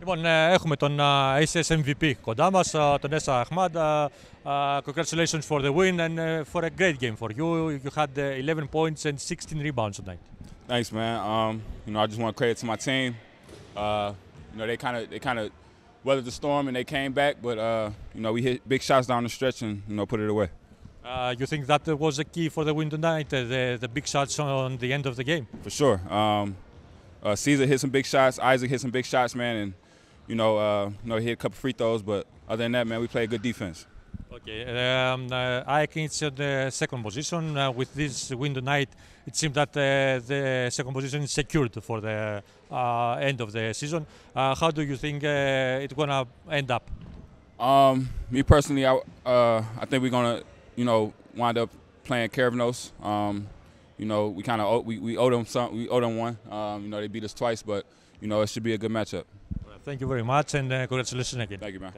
Λοιπόν, έχουμε τον ACS MVP κοντά μας, τον Ahmad. Congratulations for the win and for a great game for you. You had 11 points and 16 rebounds tonight. Thanks, man. Um, you know, I just want credit to my team. Uh, you know, they kind of they kind of weathered the storm and they came back, but uh, you know, we hit big shots down the stretch and you know put it away. Uh, you think that was the key for the win tonight, uh, the the big shots on the end of the game? For sure. Um, uh, Caesar hit some big shots, Isaac hit some big shots, man, and you know, uh, you know, hit a couple free throws. But other than that, man, we played good defense. Okay, um, uh, Aik the second position. Uh, with this win tonight, it seems that uh, the second position is secured for the uh, end of the season. Uh, how do you think uh, it's gonna end up? Um, me personally, I, uh, I think we're gonna, you know, wind up playing Caravano's. Um, you know, we kind of we, we owe them some, we owe them one. Um, you know, they beat us twice, but you know, it should be a good matchup. Thank you very much and uh, congratulations again. Thank you, man.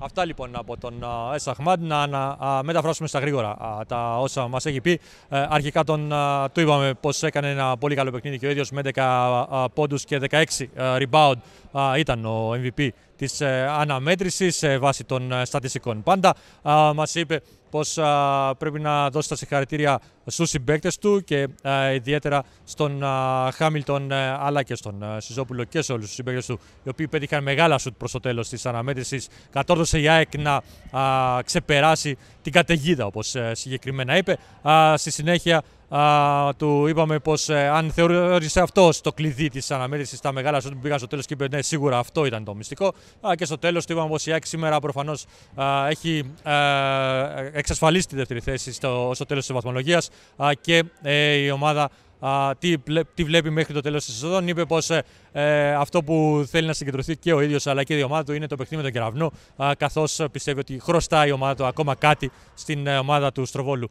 Αυτά λοιπόν από τον Εσαχμάντ uh, να, να μεταφράσουμε στα γρήγορα τα όσα μας έχει πει. Ε, αρχικά τον, α, του είπαμε πως έκανε ένα πολύ καλό παιχνίδι και ο ίδιος με 10 πόντους και 16 ε, rebound ήταν ο MVP της ε, αναμέτρησης βάσει των στατιστικών. Πάντα μας είπε πως πρέπει να δώσει τα συγχαρητήρια στους συμπαίκτες του και ιδιαίτερα στον Χάμιλτον ε, αλλά και στον ε, Σιζόπουλο και σε όλους τους συμπαίκτες του οι οποίοι πέτυχαν μεγάλα σουτ προς το τέλος της αναμέτρησης, κατόρθωσε η ΑΕΚ να ξεπεράσει την καταιγίδα όπως ε, συγκεκριμένα είπε. Στη συνέχεια Α, του είπαμε πως ε, αν θεώρησε αυτός το κλειδί της αναμέτρησης στα μεγάλα σου που πήγαν στο τέλος και είπε ναι, σίγουρα αυτό ήταν το μυστικό. Α, και στο τέλος του είπαμε πως η ΑΕΚ σήμερα προφανώς έχει ε, εξασφαλίσει τη δεύτερη θέση στο, στο τέλος της βαθμολογίας και ε, η ομάδα α, τι, τι βλέπει μέχρι το τέλος της σεζόν. Είπε πως ε, αυτό που θέλει να συγκεντρωθεί και ο ίδιος αλλά και η ομάδα του είναι το παιχνίδι με τον Κεραυνό καθώς πιστεύει ότι χρωστάει η ομάδα του ακόμα κάτι στην ομάδα του Στροβόλου.